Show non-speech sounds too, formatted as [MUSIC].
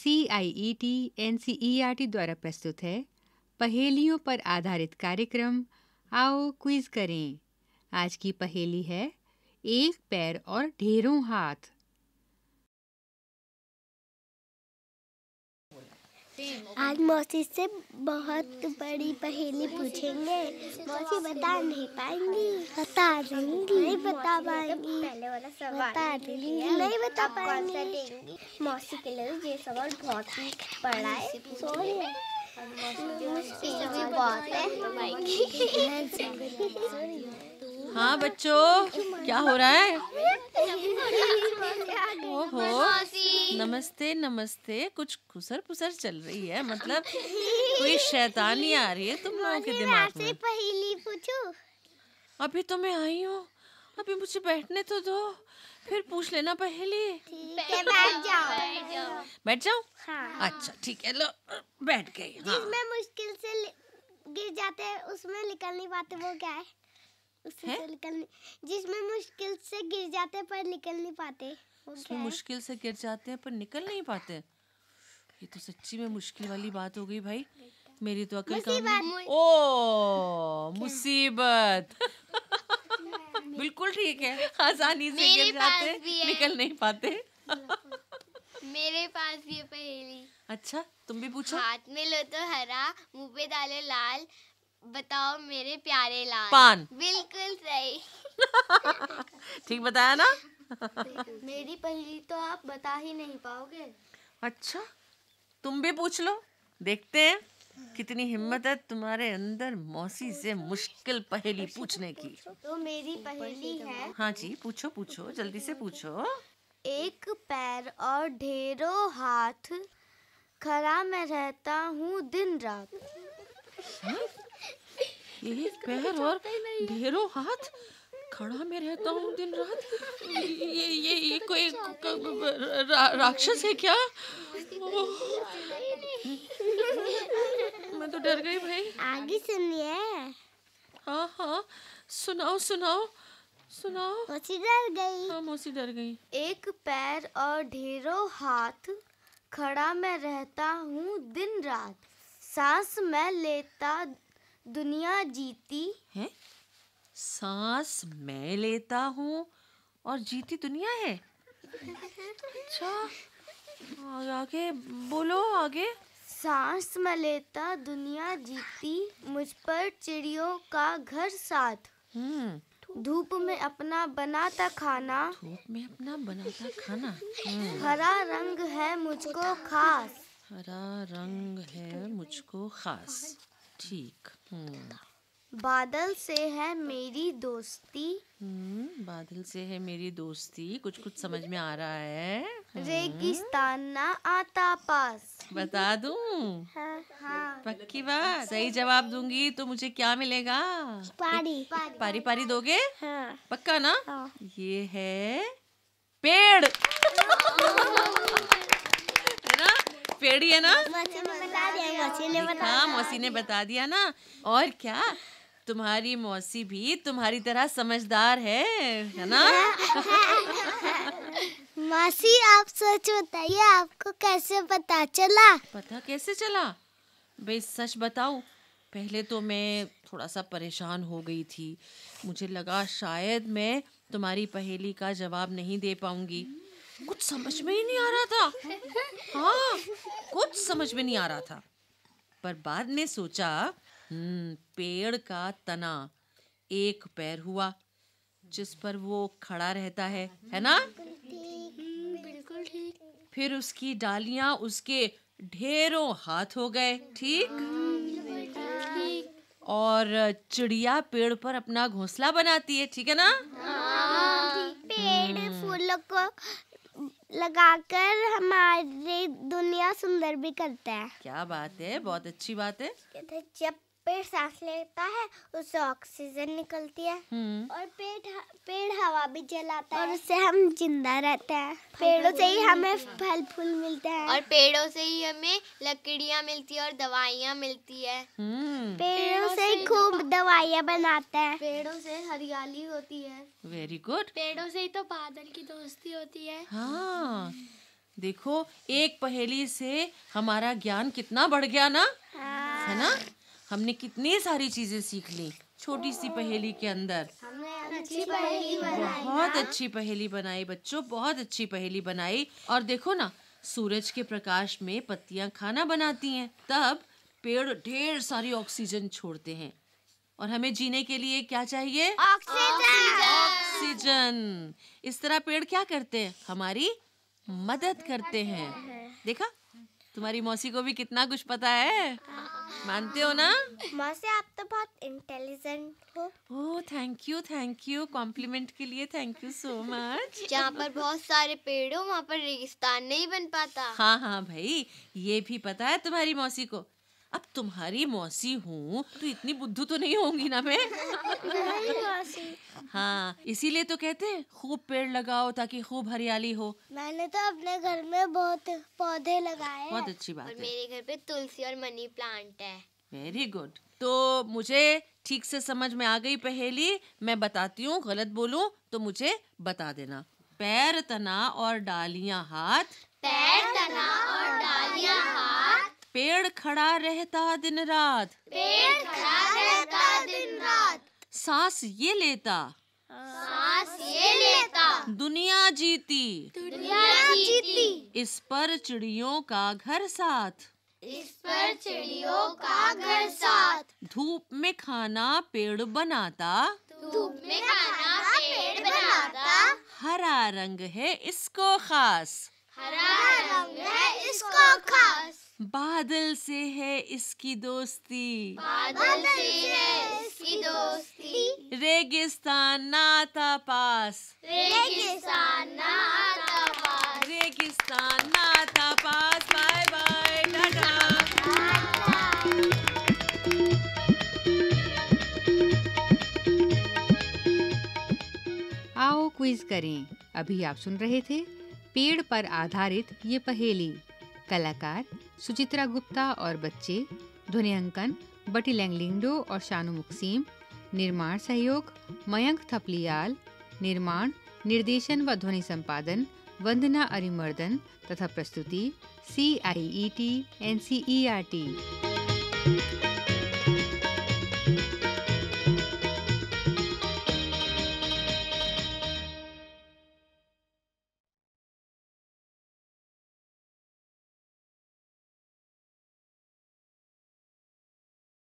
C I E T N C E R T द्वारा प्रस्तुत है पहेलियों पर आधारित कार्यक्रम आओ क्विज करें आज की पहेली है एक पैर और ढेरों हाथ आज मौसी से बहुत बड़ी पहेली पूछेंगे मौसी बता नहीं पाएंगी बता देंगी नहीं बता तो पाएंगी बता देंगी नहीं बता पाएंगी मौसी के लिए तो ये सवाल बहुत ही बड़ा है सॉरी मुश्किल भी बहुत है [LAUGHS] हाँ बच्चों क्या हो रहा है ओहो नमस्ते नमस्ते कुछ खुसर पुसर चल रही है मतलब कोई शैतानी आ रही है तुम लोगों के दिमाग में पहली पूछू अभी तो मैं आई हूँ अभी मुझे बैठने तो दो फिर पूछ लेना पहले बैठ जाओ बैठ जाओ हाँ। अच्छा ठीक है लो बैठ गई हाँ। मुश्किल से गिर जाते हैं उसमें निकल नहीं पाते वो क्या है उससे है? निकल जिसमें मुश्किल से गिर जाते पर निकल नहीं पाते उसमें मुश्किल से गिर जाते हैं पर निकल नहीं पाते ये तो सच्ची में मुश्किल वाली बात हो गई भाई मेरी तो अकल का ओ मुसीबत [LAUGHS] बिल्कुल ठीक है आसानी से गिर जाते निकल नहीं पाते मेरे पास भी पहेली अच्छा तुम भी पूछो हाथ में लो तो हरा मुंह पे डाले लाल बताओ मेरे प्यारे लाल पान बिल्कुल सही [LAUGHS] ठीक बताया ना [LAUGHS] मेरी पहली तो आप बता ही नहीं पाओगे अच्छा तुम भी पूछ लो देखते हैं कितनी हिम्मत है तुम्हारे अंदर मौसी से मुश्किल पहेली पूछने की तो मेरी पहेली है हाँ जी पूछो पूछो जल्दी से पूछो एक पैर और ढेरों हाथ खरा मैं रहता हूँ दिन रात हाँ? एक पैर और ढेरों हाथ खड़ा में रहता हूँ दिन रात ये ये ये कोई राक्षस है क्या मैं तो डर गई भाई आगे सुनिए हाँ हाँ सुनाओ सुनाओ सुनाओ मौसी डर गई हाँ मौसी डर गई एक पैर और ढेरों हाथ खड़ा मैं रहता हूँ दिन रात सांस मैं लेता दुनिया जीती है सांस मैं लेता हूँ और जीती दुनिया है अच्छा आगे बोलो आगे सांस में लेता दुनिया जीती मुझ पर चिड़ियों का घर साथ हम्म। धूप में अपना बनाता खाना धूप में अपना बनाता खाना हम्म। हरा रंग है मुझको खास हरा रंग है मुझको खास ठीक हम्म। बादल से है मेरी दोस्ती हम्म, बादल से है मेरी दोस्ती कुछ कुछ समझ में आ रहा है रेगिस्तान ना आता पास बता दूं हाँ, हाँ। पक्की बात सही जवाब दूंगी तो मुझे क्या मिलेगा पारी पारी पारी, पारी दोगे हाँ। पक्का ना हाँ। ये है पेड़ हाँ। पेड़ ही है ना हाँ मौसी ने बता दिया ना और क्या तुम्हारी मौसी भी तुम्हारी तरह समझदार है है ना [LAUGHS] मौसी आप सच बताइए आपको कैसे पता चला पता कैसे चला भाई सच बताओ पहले तो मैं थोड़ा सा परेशान हो गई थी मुझे लगा शायद मैं तुम्हारी पहेली का जवाब नहीं दे पाऊंगी कुछ समझ में ही नहीं आ रहा था हाँ कुछ समझ में नहीं आ रहा था पर बाद में सोचा हम्म, पेड़ का तना एक पैर हुआ जिस पर वो खड़ा रहता है है ना बिल्कुल ठीक फिर उसकी डालियां उसके ढेरों हाथ हो गए ठीक और चिड़िया पेड़ पर अपना घोंसला बनाती है ठीक है ना हाँ, पेड़ फूलों को लगाकर हमारी दुनिया सुंदर भी करता है क्या बात है बहुत अच्छी बात है जब पेड़ सांस लेता है उससे ऑक्सीजन निकलती है हम्म। और पेड़ पेड़ हवा भी जलाता है और उससे हम जिंदा रहते हैं पेड़ों से ही हमें फल फूल मिलते हैं और पेड़ों से ही हमें लकड़ियाँ मिलती है और दवाइयाँ मिलती है हम्म। पेड़ों से ही तो खूब दवाइयाँ बनाते हैं पेड़ों से हरियाली होती है वेरी गुड पेड़ों से ही तो बादल की दोस्ती होती है हाँ देखो एक पहेली से हमारा ज्ञान कितना बढ़ गया ना हाँ। है ना हमने कितनी सारी चीज़ें सीख ली छोटी सी पहेली के अंदर अच्छी पहेली बनाई बहुत अच्छी पहेली बनाई बच्चों बहुत अच्छी पहेली बनाई और देखो ना सूरज के प्रकाश में पत्तियां खाना बनाती हैं तब पेड़ ढेर सारी ऑक्सीजन छोड़ते हैं और हमें जीने के लिए क्या चाहिए ऑक्सीजन ऑक्सीजन इस तरह पेड़ क्या करते हैं हमारी मदद करते हैं देखा तुम्हारी मौसी को भी कितना कुछ पता है मानते हो ना मौसी आप तो बहुत इंटेलिजेंट हो oh thank you thank you compliment के लिए थैंक यू सो मच जहाँ पर बहुत सारे पेड़ हो वहाँ पर रेगिस्तान नहीं बन पाता हाँ हाँ भाई ये भी पता है तुम्हारी मौसी को अब तुम्हारी मौसी हूँ तो इतनी बुद्धू तो नहीं होंगी ना मैं नहीं मौसी हाँ इसीलिए तो कहते हैं खूब पेड़ लगाओ ताकि खूब हरियाली हो मैंने तो अपने घर में बहुत पौधे लगाए बहुत अच्छी बात और है मेरे घर पे तुलसी और मनी प्लांट है वेरी गुड तो मुझे ठीक से समझ में आ गई पहेली मैं बताती हूँ गलत बोलूँ तो मुझे बता देना पैर तना और डालियाँ हाथ पैर तना और डालियाँ हाथ पेड़ खड़ा रहता दिन रात पेड़ खड़ा रहता दिन रात सांस ये लेता सांस ये लेता दुनिया जीती दुनिया जीती इस पर चिड़ियों का घर साथ इस पर चिड़ियों का घर साथ धूप में खाना पेड़ बनाता धूप में खाना पेड़ बनाता हरा रंग है इसको खास हरा रंग है इसको खास बादल से है इसकी दोस्ती बादल से है इसकी दोस्ती रेगिस्तान नाता पास रेगिस्तान नाता पास रेगिस्तान नाता पास बाय बाय टाटा आओ क्विज करें अभी आप सुन रहे थे पेड़ पर आधारित ये पहेली कलाकार सुचित्रा गुप्ता और बच्चे ध्वनि अंकन बटी लैंगलिंगडो और शानू मुक्सीम निर्माण सहयोग मयंक थपलियाल निर्माण निर्देशन व ध्वनि संपादन वंदना अरिमर्दन तथा प्रस्तुति C I E T N C E R T